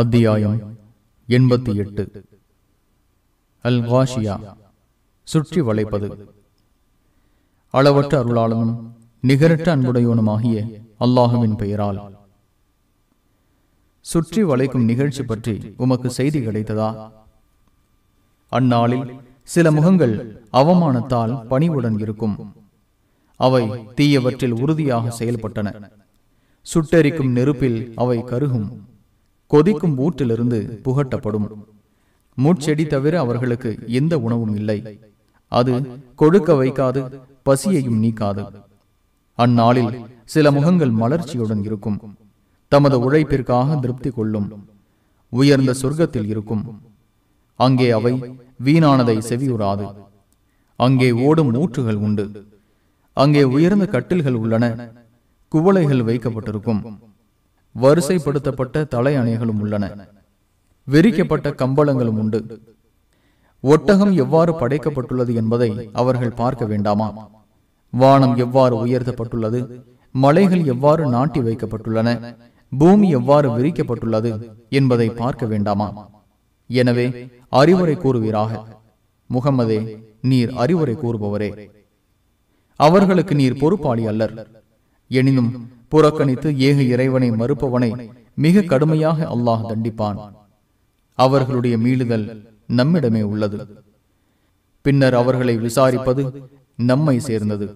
அத்தியாயம் எண்பத்தி எட்டு அல் காஷியா சுற்றி வளைப்பது அளவற்ற அருளாளனும் நிகரற்ற அன்புடையவனுமாகிய அல்லாஹுவின் பெயரால் சுற்றி வளைக்கும் நிகழ்ச்சி பற்றி உமக்கு செய்தி கிடைத்ததா அந்நாளில் சில முகங்கள் அவமானத்தால் பணிவுடன் இருக்கும் அவை தீயவற்றில் உறுதியாக செயல்பட்டன சுட்டெரிக்கும் நெருப்பில் அவை கருகும் கொதிக்கும் ஊற்றிலிருந்து புகட்டப்படும் முட்செடி தவிர அவர்களுக்கு எந்த உணவும் இல்லை அது கொழுக்க வைக்காது பசியையும் நீக்காது அந்நாளில் சில முகங்கள் மலர்ச்சியுடன் இருக்கும் தமது உழைப்பிற்காக திருப்தி கொள்ளும் உயர்ந்த சொர்க்கத்தில் இருக்கும் அங்கே அவை வீணானதை செவியுறாது அங்கே ஓடும் ஊற்றுகள் உண்டு அங்கே உயர்ந்த கட்டில்கள் உள்ளன குவளைகள் வைக்கப்பட்டிருக்கும் வரிசைப்படுத்தப்பட்ட தலை அணைகளும் உள்ளன விரிக்கப்பட்ட கம்பளங்களும் உண்டு ஒட்டகம் எவ்வாறு படைக்கப்பட்டுள்ளது என்பதை அவர்கள் பார்க்க வேண்டாமா வானம் எவ்வாறு உயர்த்தப்பட்டுள்ளது மலைகள் எவ்வாறு நாட்டி வைக்கப்பட்டுள்ளன பூமி எவ்வாறு விரிக்கப்பட்டுள்ளது என்பதை பார்க்க வேண்டாமா எனவே அறிவுரை கூறுவீராக முகமதே நீர் அறிவுரை கூறுபவரே அவர்களுக்கு நீர் பொறுப்பாளி அல்லர் எனினும் புறக்கணித்து ஏக இறைவனை மறுப்பவனை மிக கடுமையாக அல்லாஹ் தண்டிப்பான் அவர்களுடைய மீளுதல் நம்மிடமே உள்ளது பின்னர் அவர்களை விசாரிப்பது நம்மை சேர்ந்தது